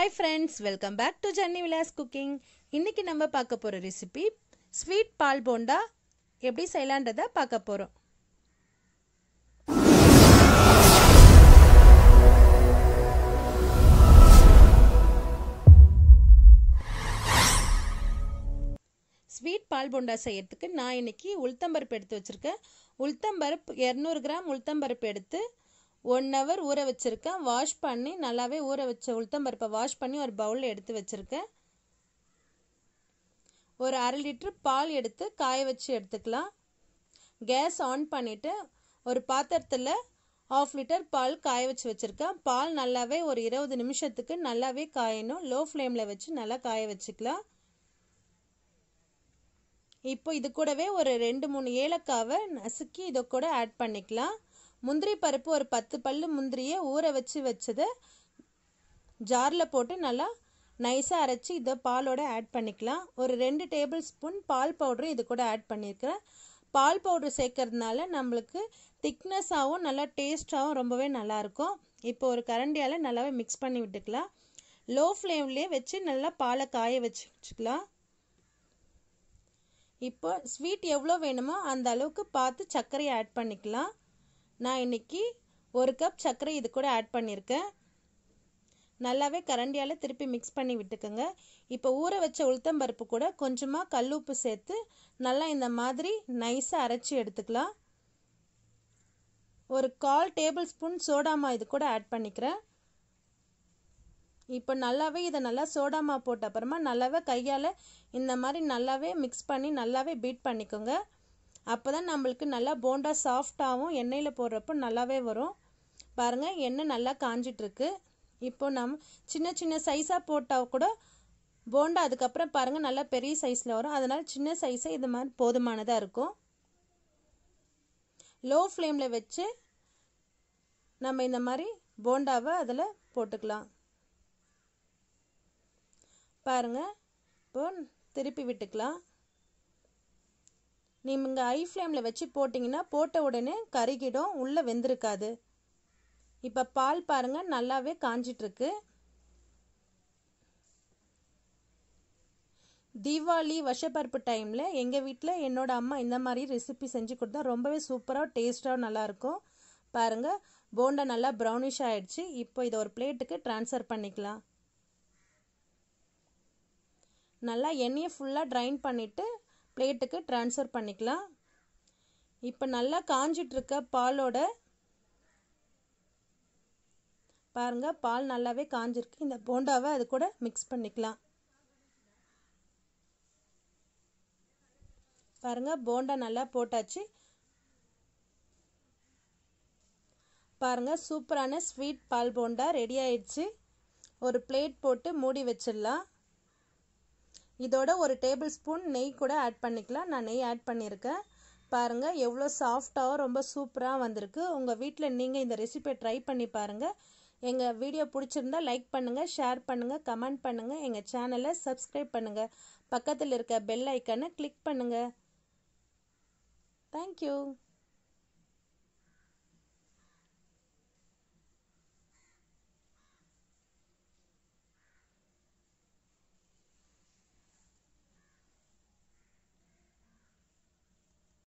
hi friends welcome back to ஜன்னி விலாஸ் cooking இன்றைக்கி நம்ம பார்க்க போகிற ரெசிபி ஸ்வீட் பால் போண்டா எப்படி செய்யலான்றதை பார்க்க போகிறோம் ஸ்வீட் பால் போண்டா செய்யறதுக்கு நான் இன்னைக்கு உளுத்தம்பருப்பு எடுத்து வச்சுருக்கேன் உளுத்தம்பருப்பு இரநூறு கிராம் உளுத்தம்பருப்பு எடுத்து ஒன் ஹவர் ஊற வச்சுருக்கேன் வாஷ் பண்ணி நல்லாவே ஊற வச்ச உளுத்தம்பருப்பை வாஷ் பண்ணி ஒரு பவுலில் எடுத்து வச்சுருக்கேன் ஒரு அரை லிட்ரு பால் எடுத்து காய வச்சு எடுத்துக்கலாம் கேஸ் ஆன் பண்ணிவிட்டு ஒரு பாத்திரத்தில் ஆஃப் லிட்டர் பால் காய வச்சு வச்சுருக்கேன் பால் நல்லாவே ஒரு இருபது நிமிஷத்துக்கு நல்லாவே காயணும் லோ ஃப்ளேமில் வச்சு நல்லா காய வச்சுக்கலாம் இப்போ இது கூடவே ஒரு ரெண்டு மூணு ஏலக்காவை நசுக்கி இதை கூட ஆட் பண்ணிக்கலாம் முந்திரி பருப்பு ஒரு பத்து பல்லு முந்திரியை ஊற வச்சு வச்சதை ஜாரில் போட்டு நல்லா நைஸாக அரைச்சி இதை பாலோட ஆட் பண்ணிக்கலாம் ஒரு ரெண்டு டேபிள் ஸ்பூன் பால் பவுடரும் இது கூட ஆட் பண்ணியிருக்கிறேன் பால் பவுடர் சேர்க்கறதுனால நம்மளுக்கு திக்னஸாகவும் நல்லா டேஸ்ட்டாகவும் ரொம்பவே நல்லாயிருக்கும் இப்போ ஒரு கரண்டியால் நல்லாவே மிக்ஸ் பண்ணி விட்டுக்கலாம் லோ ஃப்ளேம்லேயே வச்சு நல்லா பாலை காய வச்சு வச்சுக்கலாம் இப்போ ஸ்வீட் எவ்வளோ வேணுமோ அந்த அளவுக்கு பார்த்து சர்க்கரையை ஆட் பண்ணிக்கலாம் நான் இன்றைக்கி ஒரு கப் சர்க்கரை இது கூட ஆட் பண்ணியிருக்கேன் நல்லாவே கரண்டியால் திருப்பி மிக்ஸ் பண்ணி விட்டுக்கோங்க இப்போ ஊற வச்ச உளுத்தம்பருப்பு கூட கொஞ்சமாக கல்லுப்பு சேர்த்து நல்லா இந்த மாதிரி நைஸாக அரைச்சி எடுத்துக்கலாம் ஒரு கால் டேபிள் ஸ்பூன் சோடாமா இது கூட ஆட் பண்ணிக்கிறேன் இப்போ நல்லாவே இதை நல்லா சோடாமா போட்ட அப்புறமா நல்லாவே கையால் இந்த மாதிரி நல்லாவே மிக்ஸ் பண்ணி நல்லாவே பீட் பண்ணிக்கோங்க அப்போ தான் நம்மளுக்கு நல்லா போண்டா சாஃப்டாகவும் எண்ணெயில் போடுறப்போ நல்லாவே வரும் பாருங்கள் எண்ணெய் நல்லா காஞ்சிட்ருக்கு இப்போ நம் சின்ன சின்ன சைஸாக போட்டால் கூட போண்டா அதுக்கப்புறம் பாருங்கள் நல்லா பெரிய சைஸில் வரும் அதனால் சின்ன சைஸே இது மாதிரி போதுமானதாக இருக்கும் லோ ஃப்ளேமில் வச்சு நம்ம இந்த மாதிரி போண்டாவை அதில் போட்டுக்கலாம் பாருங்கள் இப்போ திருப்பி விட்டுக்கலாம் நீங்கள் ஹை ஃப்ளேமில் வச்சு போட்டிங்கன்னா போட்ட உடனே கருகிடும் உள்ளே வெந்திருக்காது இப்போ பால் பாருங்கள் நல்லாவே காஞ்சிட்ருக்கு தீபாவளி வருஷப்பருப்பு டைமில் எங்கள் வீட்டில் என்னோடய அம்மா இந்த மாதிரி ரெசிபி செஞ்சு கொடுத்தா ரொம்பவே சூப்பராக டேஸ்ட்டாக நல்லாயிருக்கும் பாருங்கள் போண்டா நல்லா ப்ரௌனிஷ் ஆகிடுச்சு இப்போ இதை ஒரு பிளேட்டுக்கு ட்ரான்ஸ்ஃபர் பண்ணிக்கலாம் நல்லா எண்ணெயை ஃபுல்லாக ட்ரைன் பண்ணிவிட்டு பிளேட்டுக்கு ட்ரான்ஸ்ஃபர் பண்ணிக்கலாம் இப்போ நல்லா காஞ்சிட்ருக்க பாலோட பாருங்கள் பால் நல்லாவே காஞ்சிருக்கு இந்த போண்டாவை அது கூட மிக்ஸ் பண்ணிக்கலாம் பாருங்கள் போண்டா நல்லா போட்டாச்சு பாருங்கள் சூப்பரான ஸ்வீட் பால் போண்டா ரெடி ஆயிடுச்சு ஒரு பிளேட் போட்டு மூடி வச்சிடலாம் இதோட ஒரு டேபிள் ஸ்பூன் நெய் கூட ஆட் பண்ணிக்கலாம் நான் நெய் ஆட் பண்ணியிருக்கேன் பாருங்கள் எவ்வளோ சாஃப்டாகவும் ரொம்ப சூப்பராக வந்திருக்கு உங்கள் வீட்டில் நீங்கள் இந்த ரெசிபியை ட்ரை பண்ணி பாருங்கள் எங்கள் வீடியோ பிடிச்சிருந்தா லைக் பண்ணுங்கள் ஷேர் பண்ணுங்கள் கமெண்ட் பண்ணுங்கள் எங்கள் சேனலை சப்ஸ்கிரைப் பண்ணுங்கள் பக்கத்தில் இருக்க பெல் ஐக்கனை கிளிக் பண்ணுங்கள் தேங்க்யூ